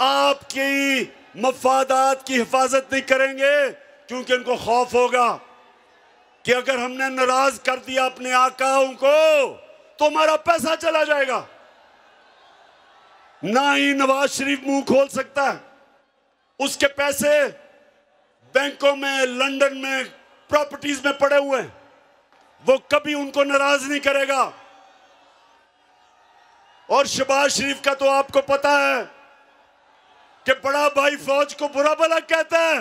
आपकी मफादात की हिफाजत नहीं करेंगे क्योंकि उनको खौफ होगा कि अगर हमने नाराज कर दिया अपने आकाओं को तो हमारा पैसा चला जाएगा ना ही नवाज शरीफ मुंह खोल सकता है उसके पैसे बैंकों में लंदन में प्रॉपर्टीज में पड़े हुए हैं वो कभी उनको नाराज नहीं करेगा और शबाज शरीफ का तो आपको पता है कि बड़ा भाई फौज को बुरा भला कहता है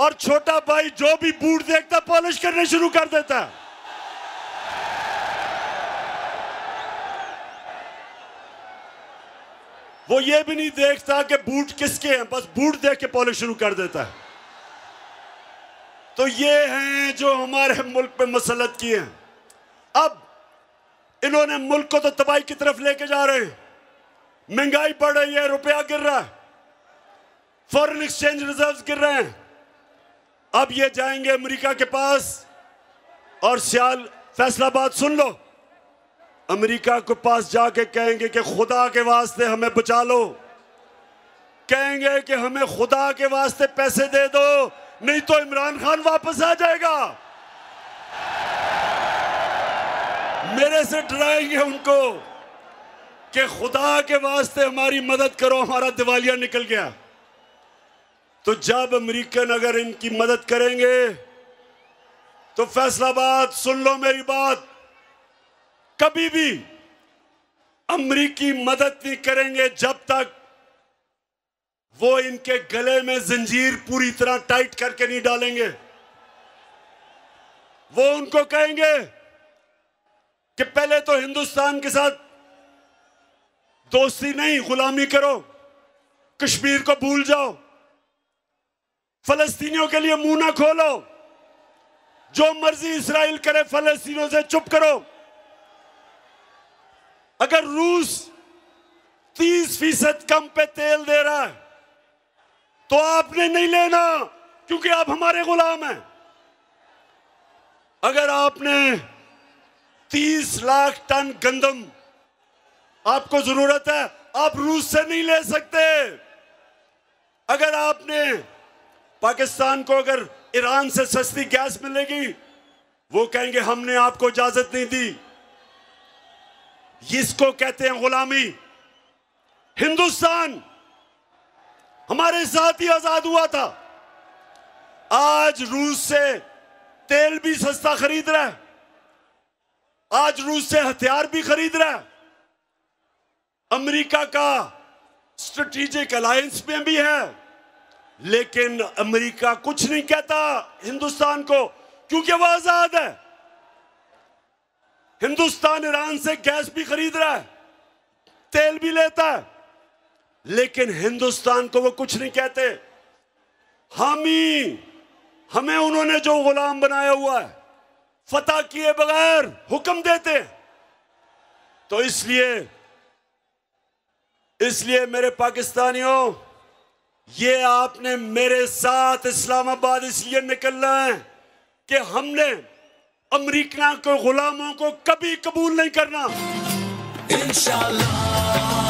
और छोटा भाई जो भी बूट देखता पॉलिश करने शुरू कर देता है वो ये भी नहीं देखता कि बूट किसके हैं बस बूट देख के पॉलिश शुरू कर देता है तो ये हैं जो हमारे मुल्क पे मसलत किए हैं अब इन्होंने मुल्क को तो तबाही की तरफ लेके जा रहे हैं महंगाई बढ़ रही है रुपया गिर रहा है फॉरेन एक्सचेंज रिजर्व्स गिर रहे हैं अब ये जाएंगे अमेरिका के पास और सियाल फैसलाबाद सुन लो अमेरिका के पास जाके कहेंगे कि खुदा के वास्ते हमें बचा लो कहेंगे कि हमें खुदा के वास्ते पैसे दे दो नहीं तो इमरान खान वापस आ जाएगा मेरे से डराएंगे उनको कि खुदा के वास्ते हमारी मदद करो हमारा दिवालिया निकल गया तो जब अमरीकन अगर इनकी मदद करेंगे तो फैसलाबाद सुन लो मेरी बात कभी भी अमरीकी मदद नहीं करेंगे जब तक वो इनके गले में जंजीर पूरी तरह टाइट करके नहीं डालेंगे वो उनको कहेंगे कि पहले तो हिंदुस्तान के साथ दोस्ती नहीं गुलामी करो कश्मीर को भूल जाओ फलस्तीनियों के लिए मुंह ना खोलो जो मर्जी इसराइल करे फलस्तीनियों से चुप करो अगर रूस तीस फीसद कम पे तेल दे रहा है तो आपने नहीं लेना क्योंकि आप हमारे गुलाम हैं अगर आपने तीस लाख टन गंदम आपको जरूरत है आप रूस से नहीं ले सकते अगर आपने पाकिस्तान को अगर ईरान से सस्ती गैस मिलेगी वो कहेंगे हमने आपको इजाजत नहीं दी इसको कहते हैं गुलामी हिंदुस्तान हमारे साथ ही आजाद हुआ था आज रूस से तेल भी सस्ता खरीद रहा है आज रूस से हथियार भी खरीद रहा है अमेरिका का स्ट्रेटेजिक अलायंस में भी है लेकिन अमेरिका कुछ नहीं कहता हिंदुस्तान को क्योंकि वह आजाद है हिंदुस्तान ईरान से गैस भी खरीद रहा है तेल भी लेता है लेकिन हिंदुस्तान को वो कुछ नहीं कहते हम ही हमें उन्होंने जो गुलाम बनाया हुआ है फतेह किए बगैर हुक्म देते तो इसलिए इसलिए मेरे पाकिस्तानियों ये आपने मेरे साथ इस्लामाबाद इसलिए निकलना है कि हमने अमरीका को गुलामों को कभी कबूल नहीं करना इंशाल्लाह